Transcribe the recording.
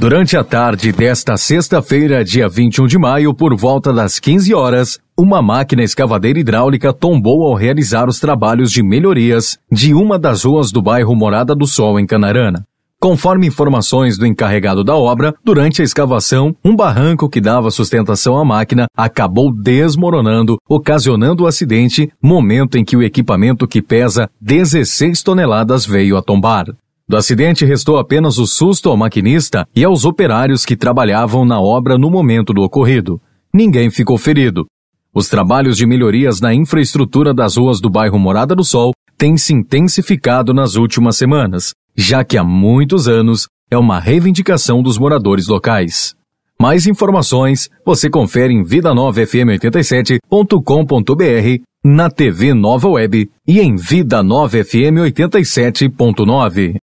Durante a tarde desta sexta-feira, dia 21 de maio, por volta das 15 horas, uma máquina escavadeira hidráulica tombou ao realizar os trabalhos de melhorias de uma das ruas do bairro Morada do Sol, em Canarana. Conforme informações do encarregado da obra, durante a escavação, um barranco que dava sustentação à máquina acabou desmoronando, ocasionando o acidente, momento em que o equipamento que pesa 16 toneladas veio a tombar. Do acidente restou apenas o susto ao maquinista e aos operários que trabalhavam na obra no momento do ocorrido. Ninguém ficou ferido. Os trabalhos de melhorias na infraestrutura das ruas do bairro Morada do Sol têm se intensificado nas últimas semanas, já que há muitos anos é uma reivindicação dos moradores locais. Mais informações você confere em vida9fm87.com.br, na TV Nova Web e em vida9fm87.9.